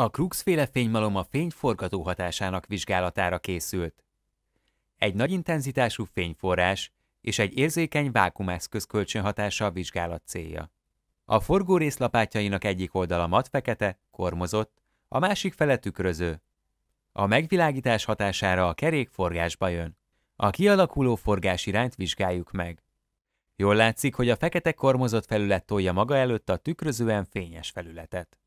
A Krux-féle fénymalom a fény forgató hatásának vizsgálatára készült. Egy nagy intenzitású fényforrás és egy érzékeny vákumeszköz kölcsönhatása a vizsgálat célja. A forgó részlapátjainak egyik oldala mat fekete, kormozott, a másik fele tükröző. A megvilágítás hatására a kerék forgásba jön. A kialakuló forgás irányt vizsgáljuk meg. Jól látszik, hogy a fekete kormozott felület tolja maga előtt a tükrözően fényes felületet.